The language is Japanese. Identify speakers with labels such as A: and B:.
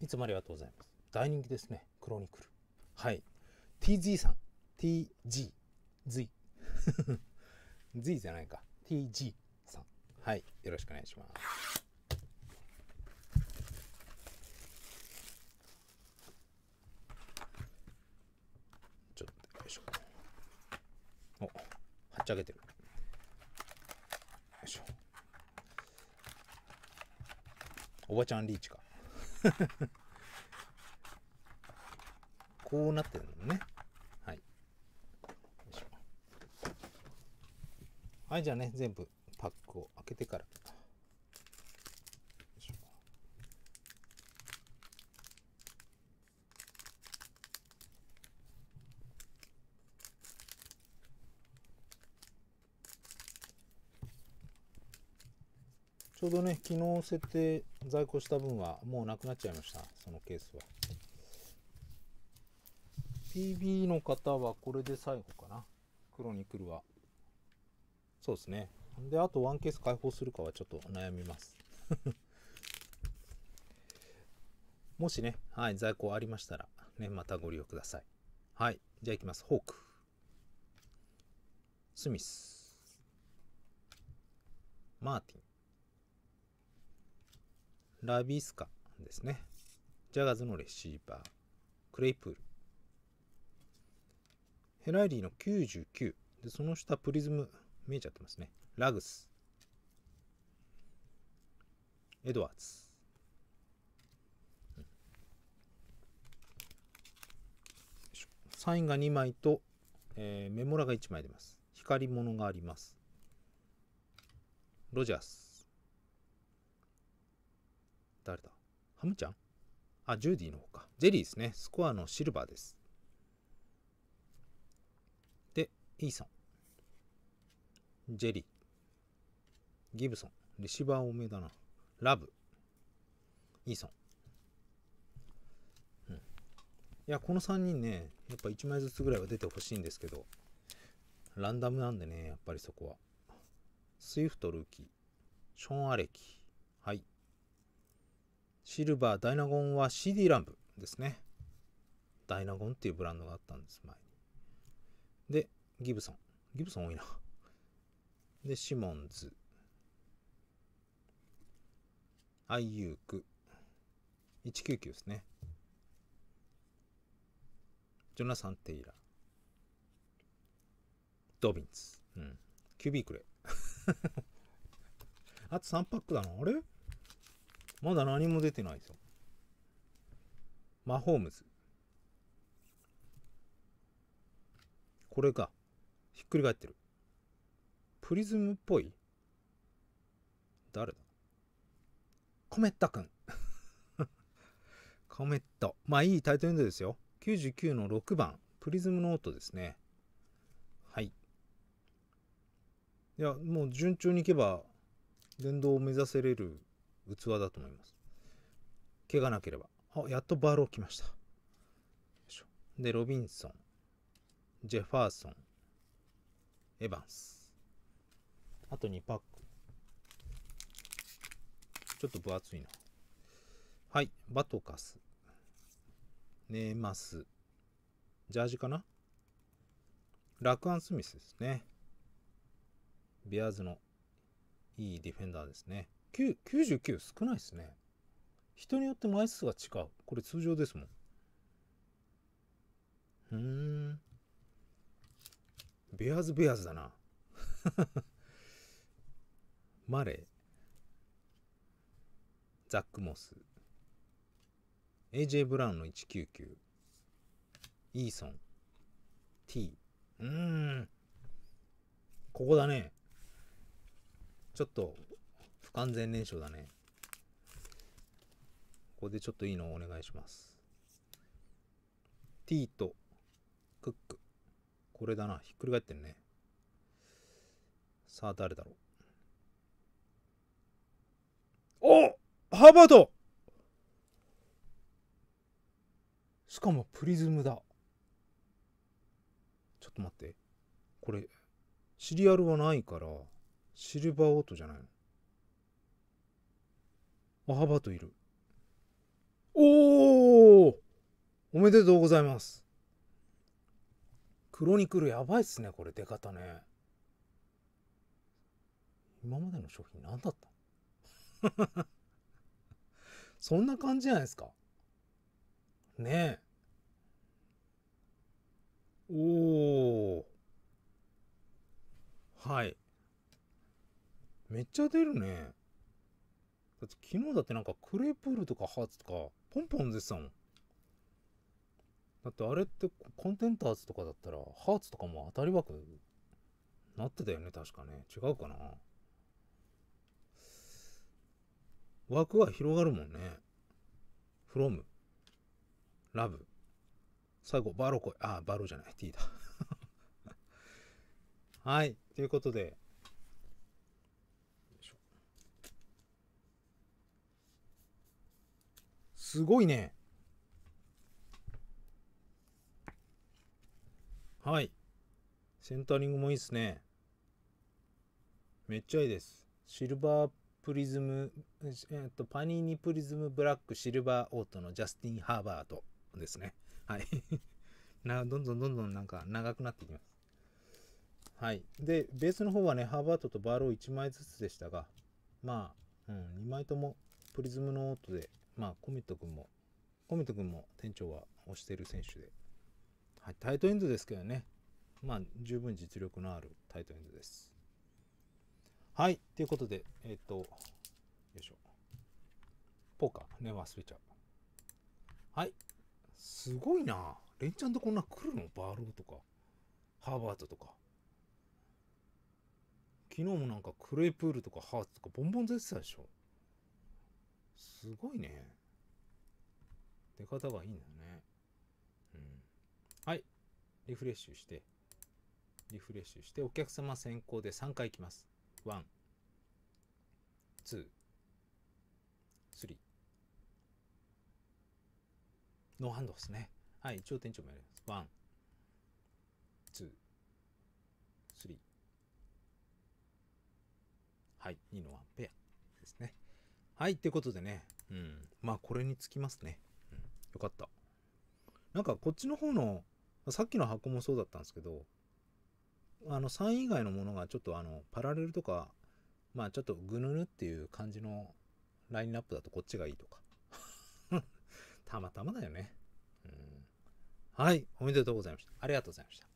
A: いつもありがとうございます。大人気ですね。クロニクル。はい。TZ さん。TG。Z。Z じゃないか。TG さん。はい。よろしくお願いします。ちょっと、よいしょ。お、はっちゃけてる。よいしょ。おばちゃんリーチか。こうなってるのね。はい。はい、じゃあね、全部パックを開けてからょうどね、昨日設定在庫した分はもうなくなっちゃいました、そのケースは。PB の方はこれで最後かな。黒に来るは。そうですね。で、あとワンケース解放するかはちょっと悩みます。もしね、はい、在庫ありましたら、ね、またご利用ください。はい、じゃあいきます。ホーク。スミス。マーティン。ラビスカですね。ジャガーズのレシーバー、クレイプール。ヘライリーの99。で、その下プリズム見えちゃってますね。ラグス。エドワーズ。サインが2枚と、えー、メモラが1枚出ます。光り物があります。ロジャース。誰だハムちゃんあ、ジューディの方か。ジェリーですね。スコアのシルバーです。で、イーソン。ジェリー。ギブソン。レシバー多めだな。ラブ。イーソン。うん。いや、この3人ね、やっぱ1枚ずつぐらいは出てほしいんですけど、ランダムなんでね、やっぱりそこは。スイフト、ルーキー、ショーン・アレキ、はい、シルバー、ダイナゴンは CD ランプですね。ダイナゴンっていうブランドがあったんです、前に。で、ギブソン。ギブソン多いな。で、シモンズ。ユーク。199ですね。ジョナサン・テイラー。ドビンズ。うん。キュービークレ。あと3パックだな。あれまだ何も出てないですよ。マホームズ。これか。ひっくり返ってる。プリズムっぽい誰だコメッタくん。コメット。まあいいタイトルエンドですよ。99の6番。プリズムノートですね。はい。いや、もう順調にいけば、電動を目指せれる器だと思います。怪我なければ。あ、やっとバーロー来ました。で、ロビンソン、ジェファーソン、エヴァンス。あと2パック。ちょっと分厚いな。はい、バトカス。ネーマス。ジャージかなラクアン・スミスですね。ビアーズのいいディフェンダーですね。99少ないですね。人によって枚数が違う。これ通常ですもん。うーん。ベアーズベアーズだな。マレー。ザック・モス。AJ ブラウンの199。イーソン。T。うーん。ここだね。ちょっと不完全燃焼だね。ここでちょっといいのをお願いします。T とクック。これだな。ひっくり返ってんね。さあ、誰だろう。おハーバードしかもプリズムだ。ちょっと待って。これ、シリアルはないから。シルバーオートじゃないのアハバトいる。おおおめでとうございます。クロニクルやばいっすね、これ、出方ね。今までの商品何だった そんな感じじゃないですか。ねえ。おお。はい。めっちゃ出るね。だって昨日だってなんかクレープールとかハーツとかポンポン出てたもん。だってあれってコンテンターズとかだったらハーツとかも当たり枠なってたよね確かね。違うかな。枠は広がるもんね。フロム。ラブ。最後、バロコあ、バロじゃない。T だ。はい。ということで、すごいね。はい。センタリングもいいですね。めっちゃいいです。シルバープリズム、えっと、パニーニプリズムブラックシルバーオートのジャスティン・ハーバートですね。はい。などんどんどんどんなんか長くなっていきます。はい。で、ベースの方はね、ハーバートとバーロー1枚ずつでしたが、まあ、うん、2枚ともプリズムのオートでまあ、コミット君も、コミット君も店長は推してる選手で、はい、タイトエンドですけどね、まあ、十分実力のあるタイトエンドです。はい、ということで、えっ、ー、と、よいしょ。ポーカーね、忘れちゃう。はい、すごいな。レンチャンでこんな来るのバーローとか、ハーバードとか。昨日もなんかクレイプールとかハーツとかボンボン出てたでしょ。すごいね。出方がいいんだね。うん。はい。リフレッシュして、リフレッシュして、お客様先行で3回いきます。ワン、ツー、スリー。ノーハンドですね。はい、一応店長もやります。ワン、ツー、スリー。はい、2のワンペアですね。はい、ということでね、うん。まあ、これにつきますね。うん。よかった。なんか、こっちの方の、さっきの箱もそうだったんですけど、あの、3以外のものがちょっとあの、パラレルとか、まあ、ちょっとぐぬぬっていう感じのラインナップだとこっちがいいとか。たまたまだよね。うん。はい。おめでとうございました。ありがとうございました。